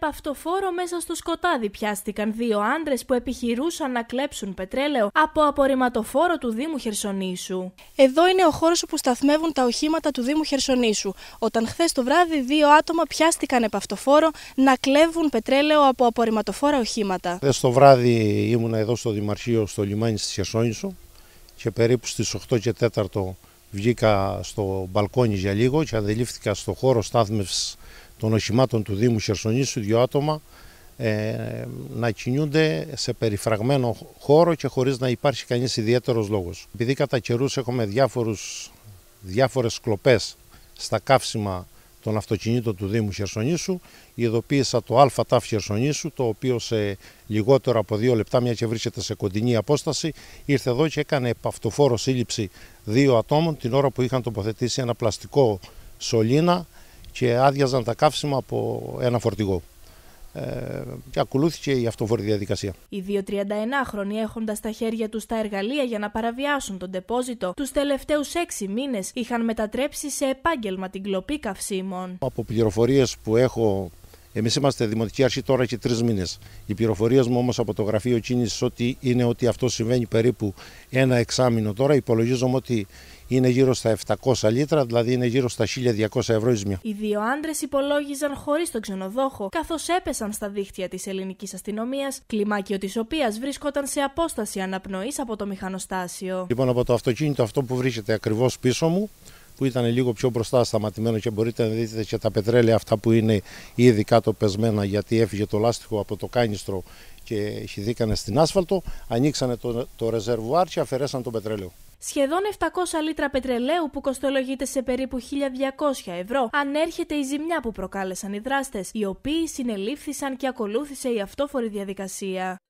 επαυτοφόρο μέσα στο σκοτάδι πιάστηκαν δύο άντρες που επιχειρούσαν να κλέψουν πετρέλαιο από απορριμματοφόρο του Δήμου Χερσονήσου. Εδώ είναι ο χώρος όπου σταθμεύουν τα οχήματα του Δήμου Χερσονήσου. Όταν χθες το βράδυ δύο άτομα πιάστηκαν επαυτοφόρο να κλέβουν πετρέλαιο από απορριμματοφόρα οχήματα. Χθες το βράδυ ήμουνα εδώ στο Δημαρχείο, στο λιμάνι της Χερσόνησου και περίπου στις 8 και 4 βγήκα στο μπαλκόνι για λίγο και αντιλήφθηκα στο χώρο στάθμευσης των οχημάτων του Δήμου Χερσονήσου δύο άτομα ε, να κινούνται σε περιφραγμένο χώρο και χωρίς να υπάρχει κανείς ιδιαίτερος λόγος. Επειδή κατά καιρούς έχουμε διάφορους, διάφορες κλοπές στα καύσιμα των αυτοκινήτων του Δήμου Χερσονήσου, ειδοποίησα το ΑΤΑΦ Χερσονήσου, το οποίο σε λιγότερο από δύο λεπτά, μια και βρίσκεται σε κοντινή απόσταση, ήρθε εδώ και έκανε επαυτοφόρο σύλληψη δύο ατόμων την ώρα που είχαν τοποθετήσει ένα πλαστικό σωλήνα και άδειαζαν τα καύσιμα από ένα φορτηγό. Ε, και ακολούθηκε η αυτοφόρη διαδικασία. Οι δύο-τρεις 231 χρόνια έχοντας στα χέρια τους τα εργαλεία για να παραβιάσουν τον τεπόζιτο, τους τελευταίους 6 μήνες είχαν μετατρέψει σε επάγγελμα την κλοπή καυσίμων. Από πληροφορίες που έχω Εμείς είμαστε δημοτική αρχή τώρα και τρεις μήνες. Οι πληροφορίες μου όμως από το γραφείο κίνησης ότι είναι ότι αυτό συμβαίνει περίπου ένα εξάμεινο τώρα. Υπολογίζομαι ότι είναι γύρω στα 700 λίτρα, δηλαδή είναι γύρω στα 1200 ευρώ ισμιά. Οι δύο άντρες υπολόγιζαν χωρίς τον ξενοδόχο, καθώς έπεσαν στα δίχτυα της ελληνικής αστυνομίας, κλιμάκιο της οποίας βρίσκονταν σε απόσταση αναπνοής από το μηχανοστάσιο. Λοιπόν, από το αυτοκίνητο αυτό που βρίσκεται ακριβώς πίσω μου, που ήταν λίγο πιο μπροστά σταματημένο και μπορείτε να δείτε και τα πετρέλαια αυτά που είναι ήδη κάτω πεσμένα γιατί έφυγε το λάστιχο από το κάνιστρο και χυδίκανε στην άσφαλτο, ανοίξανε το, το ρεζερβουάρ και αφαιρέσαν το πετρέλαιο. Σχεδόν 700 λίτρα πετρελαίου που κοστολογείται σε περίπου 1.200 ευρώ ανέρχεται η ζημιά που προκάλεσαν οι δράστες, οι οποίοι συνελήφθησαν και ακολούθησε η αυτόφορη διαδικασία.